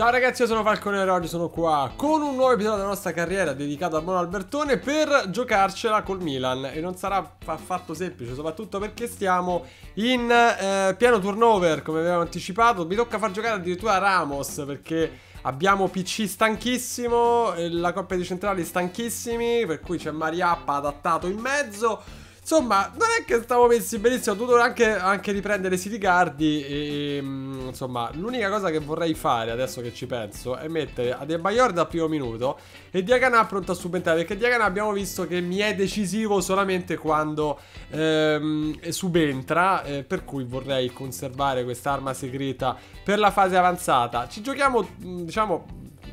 Ciao ragazzi, io sono Falcone e oggi sono qua con un nuovo episodio della nostra carriera dedicato a buon Albertone per giocarcela col Milan e non sarà affatto semplice, soprattutto perché stiamo in eh, pieno turnover, come avevamo anticipato, mi tocca far giocare addirittura Ramos perché abbiamo PC stanchissimo, la coppia di centrali stanchissimi, per cui c'è Mariappa adattato in mezzo Insomma, non è che stavo messi benissimo, ho dovuto anche, anche riprendere City Cardi e, mm, insomma, l'unica cosa che vorrei fare adesso che ci penso è mettere Adebayor da primo minuto e Diaganà pronto a subentrare, perché Diaganà abbiamo visto che mi è decisivo solamente quando ehm, subentra, eh, per cui vorrei conservare quest'arma segreta per la fase avanzata. Ci giochiamo, mm, diciamo,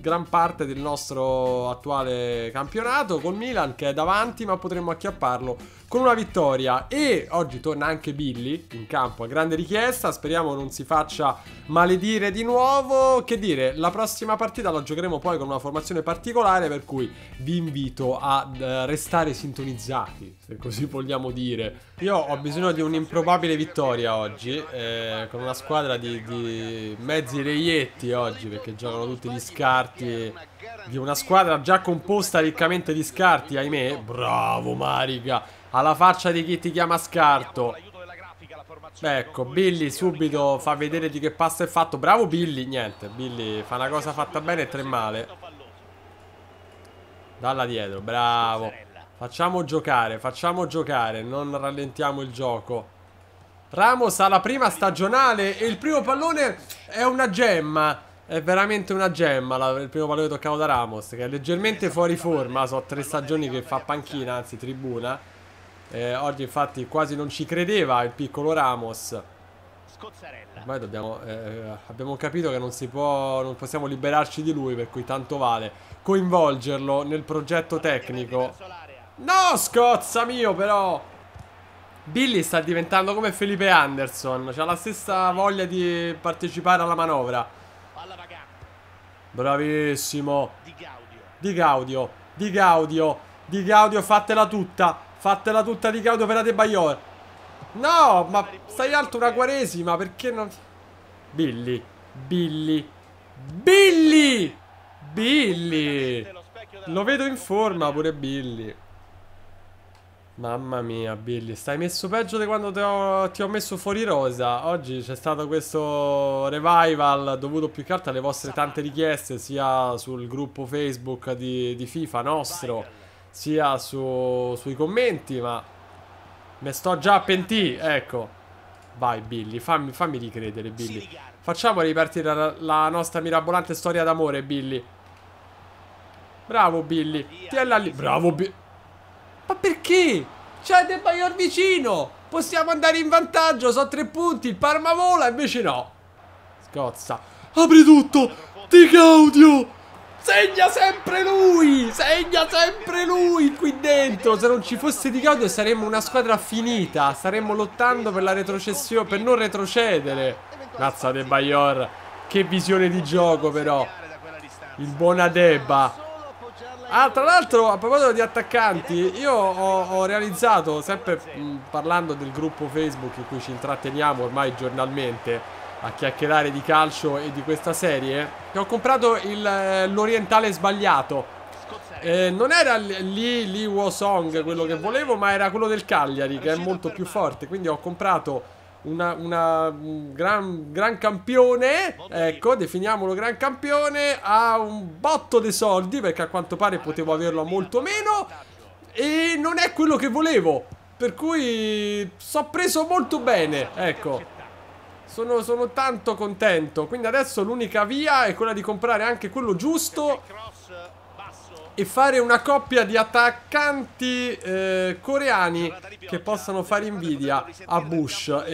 gran parte del nostro attuale campionato con Milan che è davanti ma potremmo acchiapparlo con una vittoria e oggi torna anche Billy in campo a grande richiesta speriamo non si faccia maledire di nuovo che dire la prossima partita la giocheremo poi con una formazione particolare per cui vi invito a eh, restare sintonizzati se così vogliamo dire io ho bisogno di un'improbabile vittoria oggi eh, con una squadra di, di mezzi reietti oggi perché giocano tutti gli scarti scarti di una squadra già composta riccamente di scarti, ahimè. Bravo Marica, alla faccia di chi ti chiama scarto. Ecco, Billy subito fa vedere di che passo è fatto. Bravo Billy, niente, Billy fa una cosa fatta bene e tre male. Dalla dietro, bravo. Facciamo giocare, facciamo giocare, non rallentiamo il gioco. Ramos ha la prima stagionale e il primo pallone è una gemma. È veramente una gemma la, il primo pallone toccato da Ramos, che è leggermente fuori forma, so tre stagioni che fa panchina, anzi tribuna. Eh, oggi infatti quasi non ci credeva il piccolo Ramos. Ormai dobbiamo, eh, eh, abbiamo capito che non, può, non possiamo liberarci di lui, per cui tanto vale coinvolgerlo nel progetto tecnico. No, scozza mio però! Billy sta diventando come Felipe Anderson, ha la stessa voglia di partecipare alla manovra. Bravissimo. Di Gaudio. Di Gaudio. Di Gaudio. Di Gaudio, fatela tutta. Fattela tutta di Gaudio per Adebayor. No, ma stai alto una quaresima, perché non... Billy. Billy. Billy! Billy! Lo vedo in forma pure Billy. Mamma mia, Billy, stai messo peggio di quando ho, ti ho, messo fuori rosa. Oggi c'è stato questo revival dovuto più che altro alle vostre tante richieste, sia sul gruppo Facebook di, di FIFA nostro, sia su, sui commenti, ma me sto già a pentì, ecco. Vai, Billy, fammi, fammi ricredere, Billy. Facciamo ripartire la, la nostra mirabolante storia d'amore, Billy. Bravo, Billy. Tienila lì. Bravo, Billy. Ma perché? C'è cioè, De Bayor vicino! Possiamo andare in vantaggio, sono tre punti, il Parma vola, invece no. Scozza. Apri tutto! Di Gaudio! Segna sempre lui! Segna sempre lui qui dentro! Se non ci fosse Di Gaudio saremmo una squadra finita. Staremmo lottando per la retrocessione, per non retrocedere. Mazza De Bayor, che visione di gioco però. Il buon Adeba! Ah, tra l'altro, a proposito di attaccanti, io ho, ho realizzato, sempre mh, mm, parlando del gruppo Facebook in cui ci intratteniamo ormai giornalmente a chiacchierare di calcio e di questa serie, che ho comprato il, eh, l'orientale sbagliato. Eh, non era lì Lee Song quello che volevo, ma era quello del Cagliari, che è molto più forte. Quindi ho comprato una, una gran, gran, campione, ecco, definiamolo gran campione, ha un botto di soldi perché a quanto pare potevo averlo molto meno e non è quello che volevo, per cui so preso molto bene, ecco. Sono, sono tanto contento, quindi adesso l'unica via è quella di comprare anche quello giusto e fare una coppia di attaccanti eh, coreani che possano fare invidia a Bush e,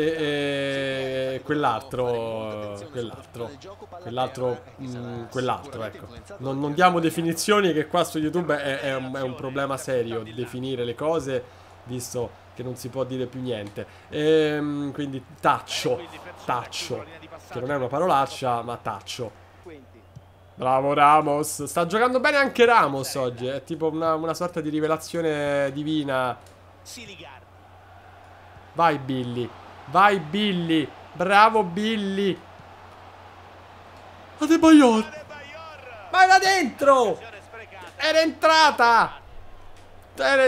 e quell'altro, quell'altro, quell'altro, eh, mm, quell'altro, ecco. Non, non, diamo definizioni che qua su YouTube è, è, un, è un problema serio definire le cose visto che non si può dire più niente. E, ehm, quindi taccio, taccio, che non è una parolaccia ma taccio. Bravo Ramos. Sta giocando bene anche Ramos oggi. È tipo una, una sorta di rivelazione divina. Vai Billy. Vai Billy. Bravo Billy. Adebayor. Ma era dentro. Era entrata. Era...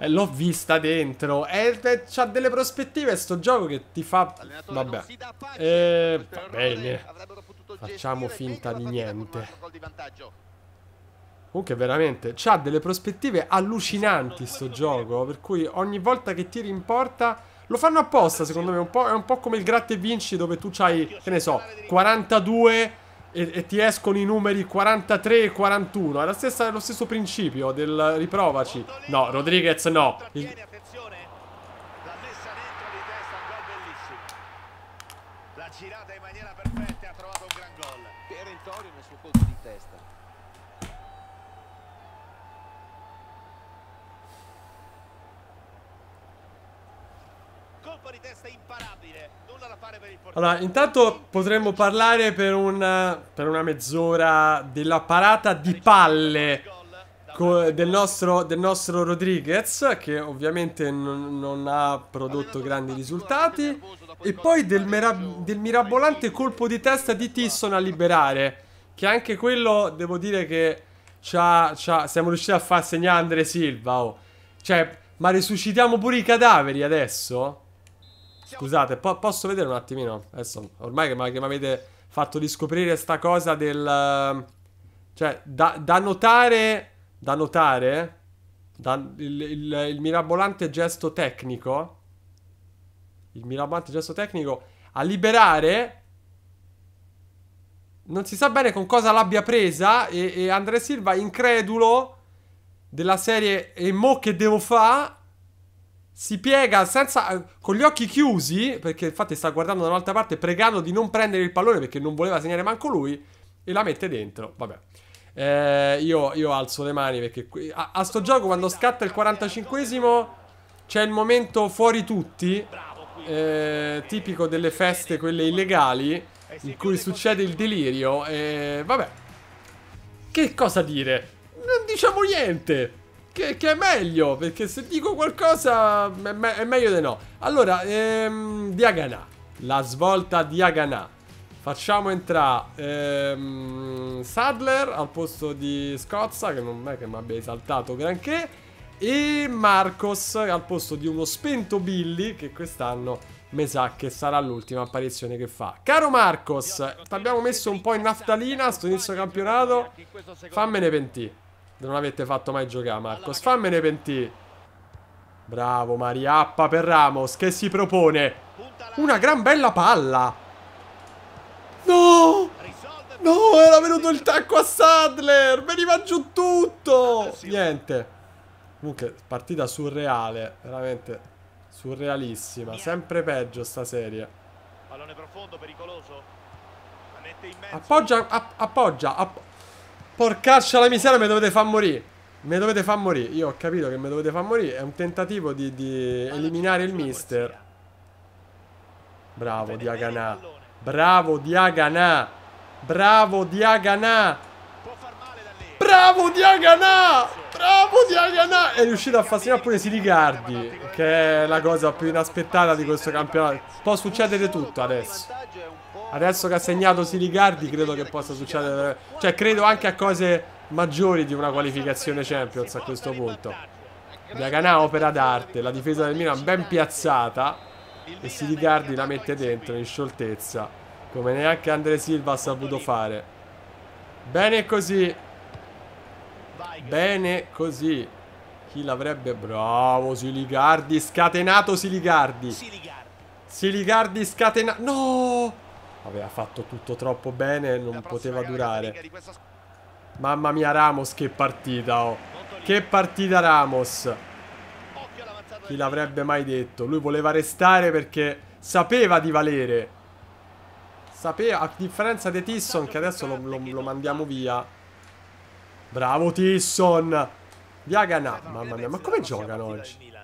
Eh, l'ho vista dentro. E c'ha delle prospettive sto gioco che ti fa... Vabbè. Eh, va bene. Facciamo finta di niente. Comunque veramente, c'ha delle prospettive allucinanti sto gioco, per cui ogni volta che tiri in porta... Lo fanno apposta, secondo me, un po', è un po' come il gratta e vinci dove tu c'hai, che ne so, 42 e, e, ti escono i numeri 43 e 41. È, stessa, è lo stesso principio del riprovaci. No, Rodriguez no. Il, Allora, intanto potremmo parlare per una, una mezz'ora della parata di palle del nostro, del nostro, Rodriguez, che ovviamente non, non ha prodotto grandi risultati, e poi del, del mirabolante colpo di testa di Tisson a liberare, che anche quello, devo dire che c ha, c ha, siamo riusciti a far segnare Andre Silva, oh. Cioè, ma resuscitiamo pure i cadaveri adesso? Scusate, po posso vedere un attimino? Adesso, ormai che mi avete fatto riscoprire sta cosa del... Cioè, da, da notare... Da notare... Da, il, il, il, mirabolante gesto tecnico... Il mirabolante gesto tecnico... A liberare... Non si sa bene con cosa l'abbia presa e, e Andrea Silva, incredulo, della serie E mo che devo fa' si piega senza, con gli occhi chiusi, perché infatti sta guardando da un'altra parte, pregando di non prendere il pallone perché non voleva segnare manco lui, e la mette dentro. Vabbè. Eh, io, io, alzo le mani perché qui, a, a, sto gioco quando scatta il 45esimo c'è il momento fuori tutti, eh, tipico delle feste, quelle illegali, in cui succede il delirio. E eh, vabbè. Che cosa dire? Non diciamo niente che, che, è meglio, perché se dico qualcosa è, me è meglio di no. Allora, ehm, Diaganà, la svolta Diaganà. Facciamo entrare ehm, Sadler al posto di Scozza, che non è che mi abbia esaltato granché, e Marcos al posto di uno spento Billy, che quest'anno mi sa che sarà l'ultima apparizione che fa. Caro Marcos, ti abbiamo messo un po' in naftalina sto inizio campionato, fammene pentire. Non avete fatto mai giocare, Marcos. Fammene pentì. Bravo, Mariappa per Ramos, che si propone. Una gran bella palla. No! No, era venuto il tacco a Sadler. Veniva giù tutto. Niente. Comunque, partita surreale. Veramente surrealissima. Sempre peggio sta serie. Pallone profondo, pericoloso. Appoggia, app appoggia, app Porcaccia la miseria, mi dovete far morire. Mi dovete far morire. Io ho capito che mi dovete far morire. È un tentativo di, di eliminare il mister. Bravo Diaganà. Bravo Diaganà. Bravo Diaganà. Bravo Diaganà! Bravo Diaganà! È riuscito a far segnare pure Sirigardi, che è la cosa più inaspettata di questo campionato. Può succedere tutto adesso. Adesso che ha segnato Silicardi credo che possa succedere... Cioè credo anche a cose maggiori di una qualificazione Champions a questo punto. Diaganà opera d'arte, la difesa del Milan ben piazzata e Silicardi la mette dentro in scioltezza come neanche Andre Silva ha saputo fare. Bene così. Bene così. Chi l'avrebbe? Bravo Silicardi, scatenato Silicardi. Silicardi scatenato. No! Aveva fatto tutto troppo bene, non poteva durare. Mamma mia Ramos, che partita, oh. Che partita Ramos. Chi l'avrebbe mai detto? Lui voleva restare perché sapeva di valere. Sapeva, a differenza di Tisson, che adesso lo, lo, lo mandiamo via. Bravo Tisson! Via Ganà, mamma mia, ma come giocano oggi?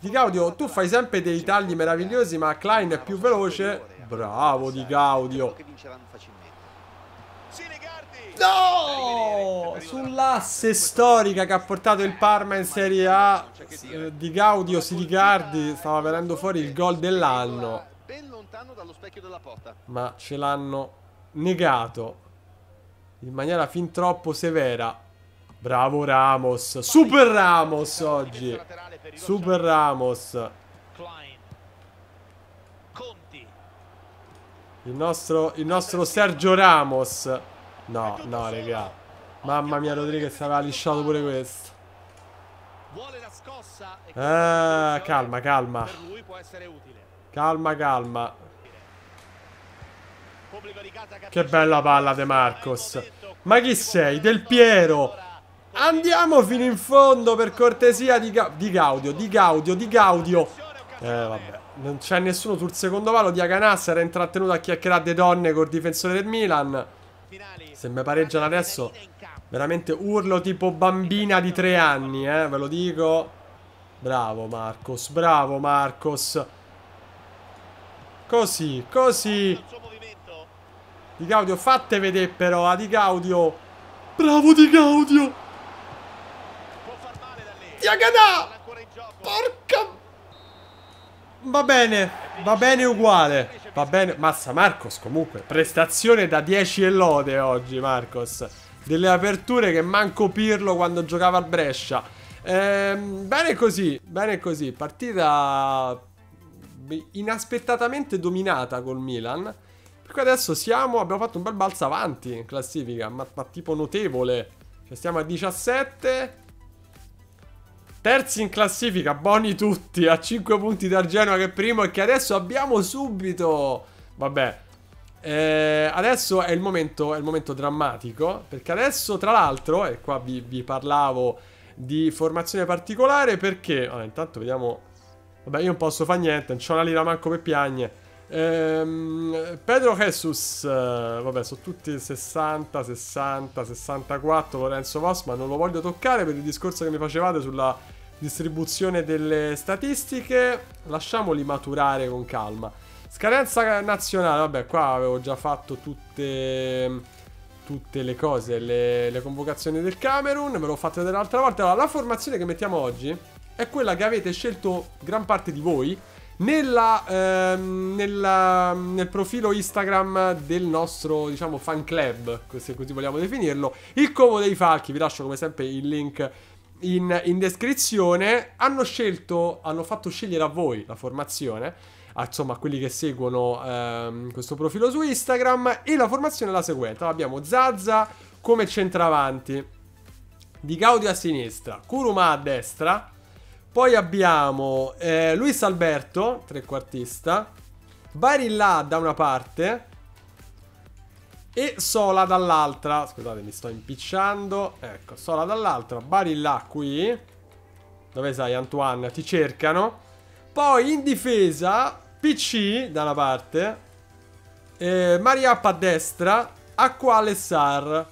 Di Gaudio, tu fai sempre dei tagli meravigliosi, ma Klein è più veloce Bravo Di Gaudio. No! Sull'asse storica che ha portato il Parma in Serie A Di Gaudio Silicardi stava venendo fuori il gol dell'anno. Ma ce l'hanno negato in maniera fin troppo severa. Bravo Ramos, Super Ramos oggi. Super Ramos. Il nostro, il nostro Sergio Ramos. No, no, regà. Mamma mia, Rodriguez aveva lisciato pure questo. Ah, calma, calma. Calma, calma. Che bella palla De Marcos. Ma chi sei? Del Piero. Andiamo fino in fondo per cortesia di, Ga di Gaudio, di Gaudio, di Gaudio. Eh, vabbè. Non c'è nessuno sul secondo palo. di Diacanas era intrattenuto a chiacchierare delle donne col difensore del Milan. Se mi pareggiano adesso, veramente urlo tipo bambina di tre anni, eh, ve lo dico. Bravo Marcos, bravo Marcos. Così, così. Di Gaudio, fatte vedere però, a eh, Di Gaudio. Bravo Di Gaudio. Diacanà! Porca Va bene, va bene uguale. Va bene, mazza Marcos comunque, prestazione da 10 e lode oggi Marcos. Delle aperture che manco Pirlo quando giocava al Brescia. Ehm, bene così, bene così. Partita inaspettatamente dominata col Milan. Perché adesso siamo, abbiamo fatto un bel balzo avanti in classifica, ma, ma tipo notevole. Cioè stiamo a 17, Terzi in classifica, buoni tutti, a 5 punti dal Genoa che è primo e che adesso abbiamo subito. Vabbè, eh, adesso è il, momento, è il, momento, drammatico, perché adesso tra l'altro, e qua vi, vi, parlavo di formazione particolare, perché... Allora, intanto vediamo... Vabbè, io non posso fare niente, non c'ho una lira manco per piagne. Ehm, Pedro Jesus, eh, vabbè, sono tutti 60, 60, 64, Lorenzo ma non lo voglio toccare per il discorso che mi facevate sulla distribuzione delle statistiche, lasciamoli maturare con calma. Scadenza nazionale, vabbè qua avevo già fatto tutte, tutte le cose, le, le, convocazioni del Camerun, ve l'ho fatta vedere l'altra volta. Allora, la formazione che mettiamo oggi è quella che avete scelto gran parte di voi nella, ehm, nella, nel profilo Instagram del nostro, diciamo, fan club, se così vogliamo definirlo, il Covo dei Falchi. Vi lascio come sempre il link in, in descrizione. Hanno scelto, hanno fatto scegliere a voi la formazione, insomma a quelli che seguono ehm, questo profilo su Instagram. E la formazione è la seguente. Abbiamo Zazza come centravanti, Di Gaudio a sinistra, Kuruma a destra. Poi abbiamo eh, Luis Alberto, trequartista, Barilla da una parte, e Sola dall'altra. Scusate, mi sto impicciando. Ecco, Sola dall'altra. Barilla qui. Dove sai, Antoine? Ti cercano. Poi in difesa, PC da una parte. Eh, Mariappa a destra. Acqua Sar.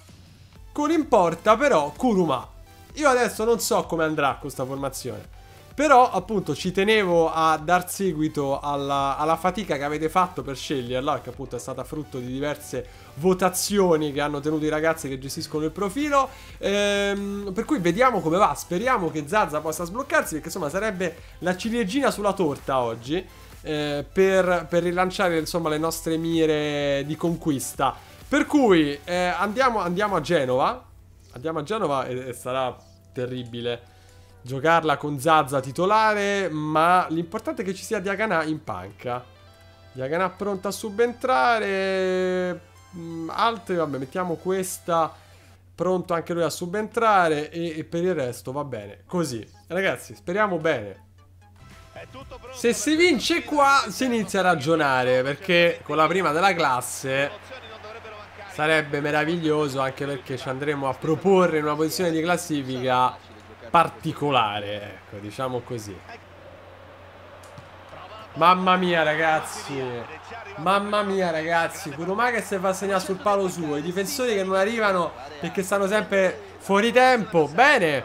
Con in porta però Kuruma. Io adesso non so come andrà questa formazione. Però appunto ci tenevo a dar seguito alla, alla, fatica che avete fatto per sceglierla, che appunto è stata frutto di diverse votazioni che hanno tenuto i ragazzi che gestiscono il profilo. Ehm, per cui vediamo come va, speriamo che Zaza possa sbloccarsi, perché insomma sarebbe la ciliegina sulla torta oggi. Eh, per, per, rilanciare insomma le nostre mire di conquista. Per cui eh, andiamo, andiamo, a Genova. Andiamo a Genova e, e sarà terribile giocarla con Zazza titolare, ma l'importante è che ci sia Diaganà in panca. Diaganà pronta a subentrare. Mm, Altri, vabbè, mettiamo questa pronto anche lui a subentrare e, e per il resto va bene. Così. Ragazzi, speriamo bene. Se si vince qua si inizia a ragionare perché con la prima della classe sarebbe meraviglioso anche perché ci andremo a proporre in una posizione di classifica particolare, ecco, diciamo così. Mamma mia ragazzi Mamma mia ragazzi Kurumake se fa segnare sul palo suo I difensori che non arrivano Perché stanno sempre fuori tempo Bene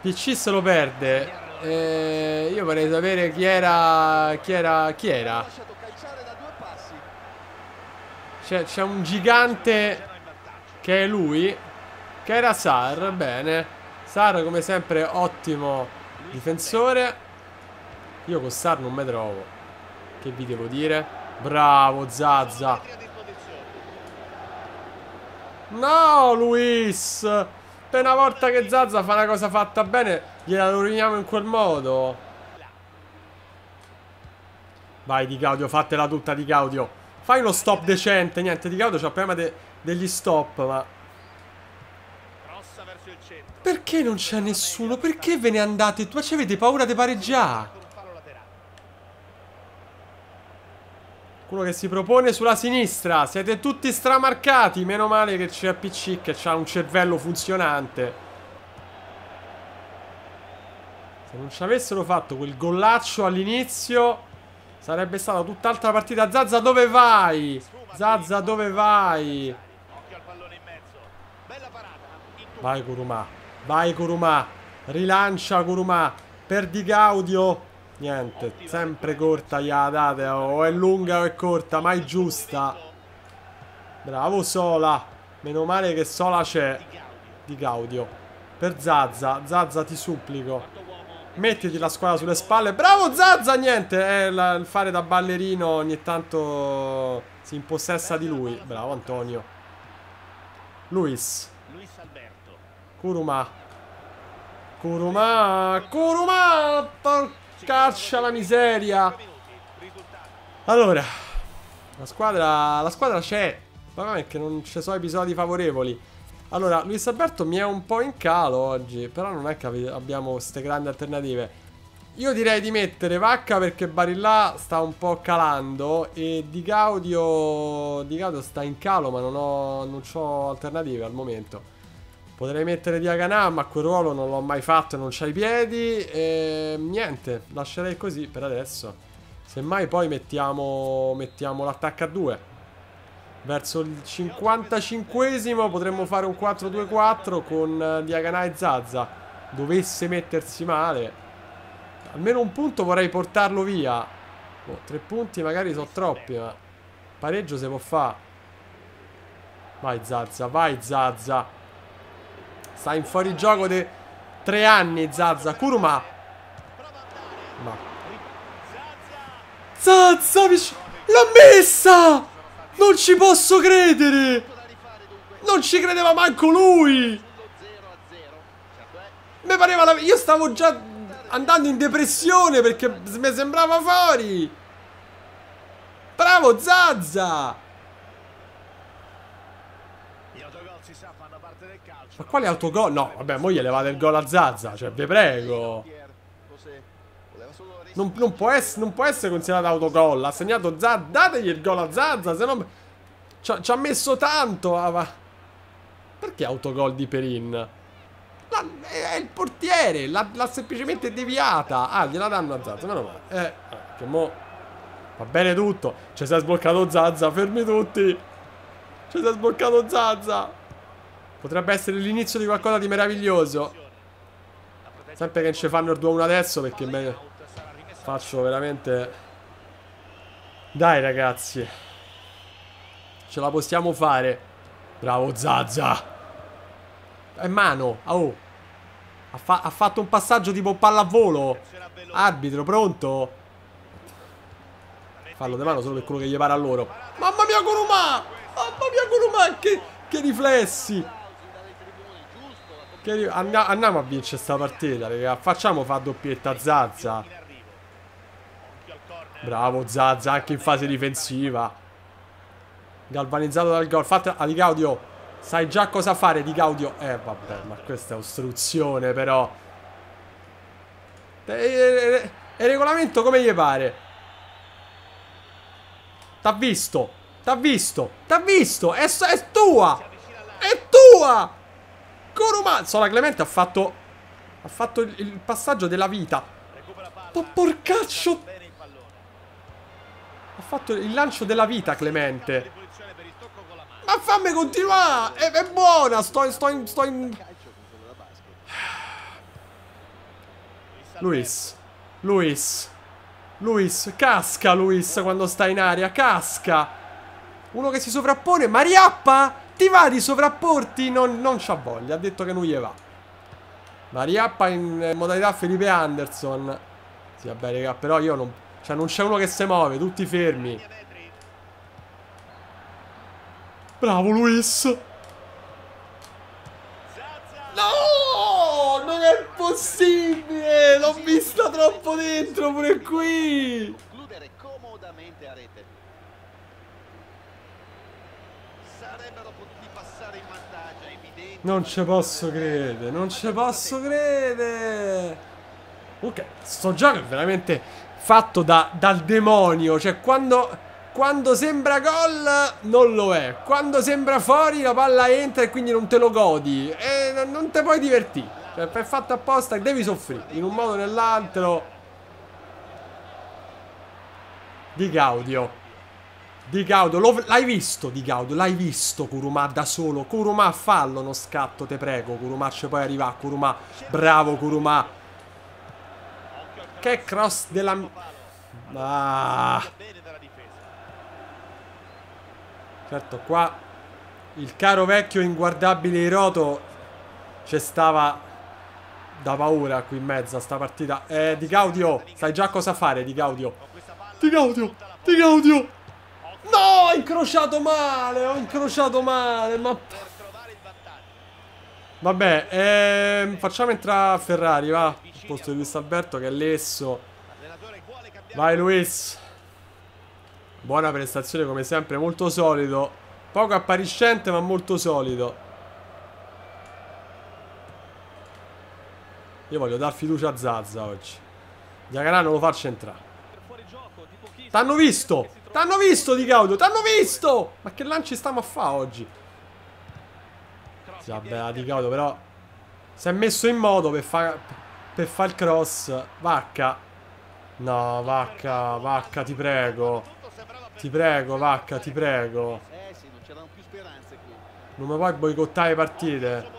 PC se lo perde eh, Io vorrei sapere chi era Chi era Chi era C'è un gigante Che è lui Che era Sar Bene Sar come sempre ottimo difensore. Io con Sar non mi trovo. Che vi devo dire? Bravo Zazza. No, Luis. Per una volta che Zazza fa una cosa fatta bene, gliela roviniamo in quel modo. Vai Di Claudio fatela tutta Di Claudio Fai uno stop decente, niente, Di Claudio c'ha problema de degli stop, ma perché non c'è nessuno? Perché ve ne andate? Ma ci avete paura di pareggiare? Qualcuno che si propone sulla sinistra. Siete tutti stramarcati. Meno male che c'è PC che ha un cervello funzionante. Se non ci avessero fatto quel gollaccio all'inizio, sarebbe stata tutt'altra partita. Zazza, dove vai? Zazza, dove vai? Vai, Kuruma. Vai Kuruma. Rilancia Kuruma. Per Di Gaudio. Niente, sempre corta gli O è lunga o è corta, mai giusta. Bravo Sola. Meno male che Sola c'è. Di Gaudio. Per Zazza. Zazza ti supplico. Mettiti la squadra sulle spalle. Bravo Zazza, niente. Eh, il fare da ballerino ogni tanto si impossessa di lui. Bravo Antonio. Luis. Kuruma. Kuruma. Kuruma. Porcaccia la miseria. Allora. La squadra. La squadra c'è. Ma è che non ci sono episodi favorevoli. Allora, Luis Alberto mi è un po' in calo oggi. Però non è che abbiamo queste grandi alternative. Io direi di mettere Vacca perché Barilla sta un po' calando e Di Gaudio, di Gaudio sta in calo ma non ho, non ho alternative al momento. Potrei mettere Diaganà, ma quel ruolo non l'ho mai fatto, non c'ha i piedi. E niente, lascerei così per adesso. Semmai poi mettiamo, mettiamo l'attacco a 2. Verso il 55esimo potremmo fare un 4-2-4 con Diaganà eh, e Zazza. Dovesse mettersi male. Almeno un punto vorrei portarlo via. Oh, tre punti magari sono troppi, ma pareggio se può fare. Vai Zazza, vai Zazza. Sta in fuori gioco di tre anni Zazza. Kuruma. Ma. Zazza, l'ha messa! Non ci posso credere! Non ci credeva manco lui! Mi pareva la... Io stavo già andando in depressione perché mi sembrava fuori! Bravo Zazza! Ma quale autogol? No, vabbè, mo gli levate il gol a Zazza, cioè, vi prego. Non, non, può essere, non, può essere, considerato autogol. Ha segnato Zazza. Dategli il gol a Zazza, se no. Ci ha, messo tanto. Ah, Perché autogol di Perin? La, è, è, il portiere. L'ha semplicemente deviata. Ah, gliela danno a Zazza. Meno male. Eh, eh che mo. Va bene tutto. Ci cioè, si è sbloccato Zazza. Fermi tutti. Ci cioè, si è sbloccato Zazza. Potrebbe essere l'inizio di qualcosa di meraviglioso. Sempre che non ci fanno il 2-1 adesso perché me faccio veramente... Dai ragazzi. Ce la possiamo fare. Bravo Zazza. È mano. Oh. Ha, fa ha, fatto un passaggio tipo pallavolo. Arbitro, pronto? Fallo di mano solo per quello che gli pare a loro. Mamma mia Kuruma! Mamma mia Kuruma! Che, che riflessi! Anna andiamo a vincere sta partita, raga. Facciamo fa doppietta Zazza. Bravo Zazza, anche in fase difensiva. Galvanizzato dal gol. Fatta a Di Gaudio. Sai già cosa fare Di Gaudio. Eh, vabbè, ma questa è ostruzione, però. E, regolamento come gli pare. T'ha visto. T'ha visto. T'ha visto. È, è tua. È tua ancora umano. la Clemente ha fatto... Ha fatto il, passaggio della vita. Ma porcaccio... Ha fatto il lancio della vita Clemente. Ma fammi continuare! È, è buona! Sto, sto, in, sto in... Luis. Luis. Luis. Casca Luis quando sta in aria. Casca. Uno che si sovrappone. Mariappa! ti va di sovrapporti? Non, non c'ha voglia, ha detto che non gli va. Mariappa in eh, modalità Felipe Anderson. Sì, vabbè, raga, però io non... Cioè, non c'è uno che si muove, tutti fermi. Bravo, Luis. No! Non è possibile! L'ho vista troppo dentro pure qui! Concludere comodamente a rete. Non ci posso credere, non ci posso credere. Ok, sto gioco è veramente fatto da, dal demonio. Cioè, quando, quando sembra gol, non lo è. Quando sembra fuori, la palla entra e quindi non te lo godi. E non te puoi divertire. Cioè, è fatto apposta, devi soffrire. In un modo o nell'altro. Di Gaudio. Di Gaudo, l'hai visto Di Gaudo, l'hai visto Kuruma da solo. Kuruma, fallo uno scatto, te prego. Kuruma ci puoi arrivare, Kuruma. Bravo Kuruma. Che cross della... Ah. Certo, qua il caro vecchio inguardabile Iroto c'è stava da paura qui in mezzo a sta partita. Eh, Di Gaudio, sai già cosa fare Di Gaudio. Di Gaudio, Di Gaudio, No, ho incrociato male, ho incrociato male, ma... Vabbè, ehm, facciamo entrare Ferrari, va. Al posto di vista Alberto che è lesso. Vai Luis. Buona prestazione come sempre, molto solido. Poco appariscente ma molto solido. Io voglio dar fiducia a Zazza oggi. Diagrano lo faccio entrare. T'hanno visto! T'hanno visto Di Gaudio, t'hanno visto! Ma che lanci stiamo a fare oggi? Sì, vabbè, Di Gaudio però... Si è messo in modo per fare per far il cross. Vacca. No, vacca, vacca, ti prego. Ti prego, vacca, ti prego. Eh non mi puoi boicottare le partite.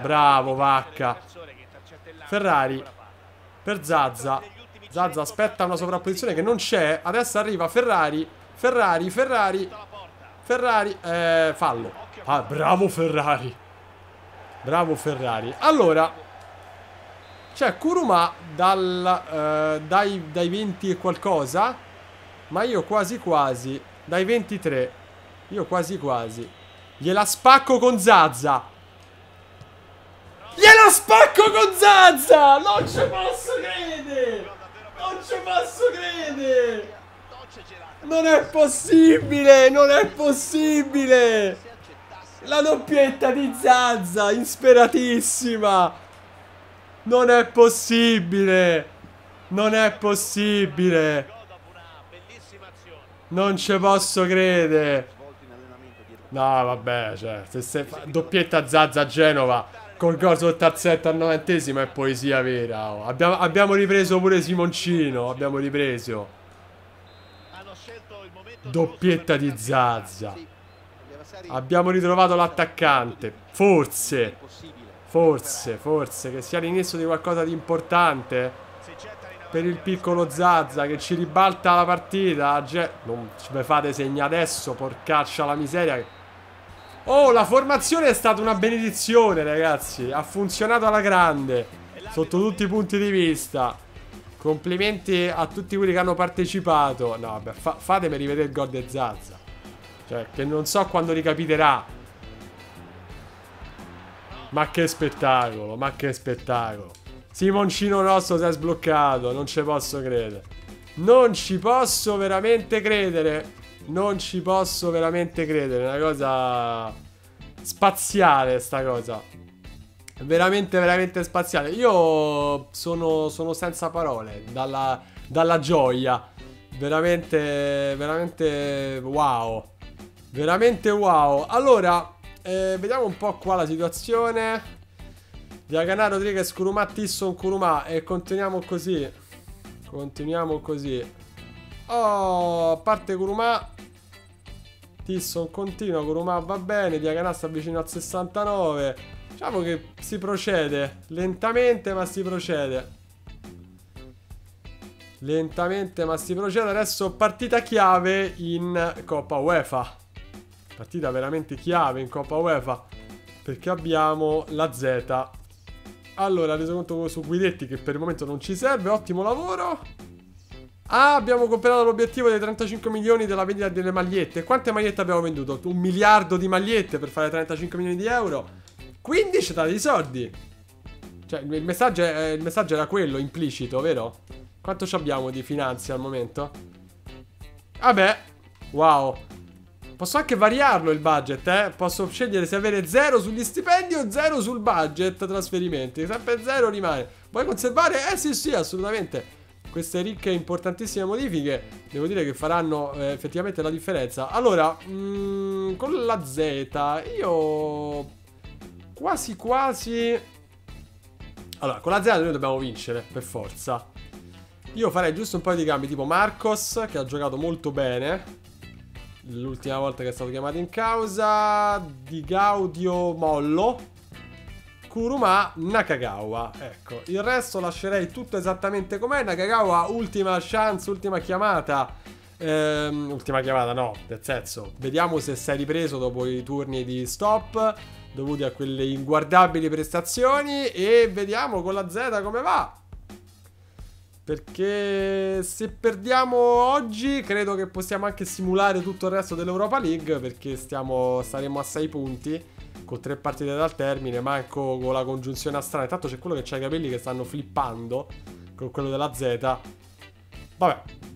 Bravo, vacca. Ferrari. Per Zazza. Zazza aspetta una sovrapposizione che non c'è. Adesso arriva Ferrari. Ferrari, Ferrari. Ferrari, eh, fallo. Ah, bravo Ferrari. Bravo Ferrari. Allora, c'è Kuruma dal, eh, dai, dai 20 e qualcosa, ma io quasi quasi, dai 23, io quasi quasi, gliela spacco con Zazza. Gliela spacco con Zazza! Non ci posso credere! Non ci posso credere! Non è possibile! Non è possibile! La doppietta di Zazza, insperatissima! Non è possibile! Non è possibile! Non ci posso credere! No, vabbè, cioè, se, se doppietta Zazza a Genova Col gol sul tazzetto al novantesimo è poesia vera. Oh. Abbiamo, abbiamo, ripreso pure Simoncino. Abbiamo ripreso. Doppietta di Zazza. Abbiamo ritrovato l'attaccante. Forse. Forse, forse. Che sia l'inizio di qualcosa di importante. Per il piccolo Zazza che ci ribalta la partita. Non ci fate segna adesso, porcaccia la miseria. Oh, la formazione è stata una benedizione, ragazzi. Ha funzionato alla grande, sotto tutti i punti di vista. Complimenti a tutti quelli che hanno partecipato. No, vabbè, fa fatemi rivedere il gol di Zazza. Cioè, che non so quando ricapiterà. Ma che spettacolo, ma che spettacolo. Simoncino nostro si è sbloccato, non ci posso credere. Non ci posso veramente credere. Non ci posso veramente credere. È una cosa spaziale sta cosa. Veramente, veramente spaziale. Io sono, sono senza parole dalla, dalla gioia. Veramente, veramente wow. Veramente wow. Allora, eh, vediamo un po' qua la situazione. Diaganà Rodriguez, Kuruma, Tisson, Kuruma. E continuiamo così. Continuiamo così. Oh, parte Kuruma. Tisson continua, Kuruma va bene, Diaganà sta vicino al 69. Diciamo che si procede, lentamente ma si procede. Lentamente ma si procede, adesso partita chiave in Coppa UEFA. Partita veramente chiave in Coppa UEFA perché abbiamo la Z. Allora, reso conto su Guidetti che per il momento non ci serve, ottimo lavoro. Ah, abbiamo completato l'obiettivo dei 35 milioni della vendita delle magliette. Quante magliette abbiamo venduto? Un miliardo di magliette per fare 35 milioni di euro. 15 ci date soldi. Cioè, il messaggio, è, eh, il messaggio era quello, implicito, vero? Quanto ci abbiamo di finanze al momento? Vabbè, wow. Posso anche variarlo il budget, eh? Posso scegliere se avere 0 sugli stipendi o 0 sul budget trasferimenti. Sempre 0 rimane. Vuoi conservare? Eh sì, sì, assolutamente queste ricche e importantissime modifiche devo dire che faranno eh, effettivamente la differenza. Allora, mh, mm, con la Z io quasi quasi... Allora, con la Z noi dobbiamo vincere, per forza. Io farei giusto un paio di cambi, tipo Marcos, che ha giocato molto bene. L'ultima volta che è stato chiamato in causa. Di Gaudio Mollo Kuruma, Nakagawa. Ecco, il resto lascerei tutto esattamente com'è. Nakagawa, ultima chance, ultima chiamata. Ehm, ultima chiamata, no, nel senso, vediamo se sei ripreso dopo i turni di stop dovuti a quelle inguardabili prestazioni e vediamo con la Z come va. Perché se perdiamo oggi credo che possiamo anche simulare tutto il resto dell'Europa League perché stiamo, staremo a 6 punti con tre partite dal termine, manco con la congiunzione astrale. Intanto c'è quello che ha i capelli che stanno flippando con quello della Z. Vabbè,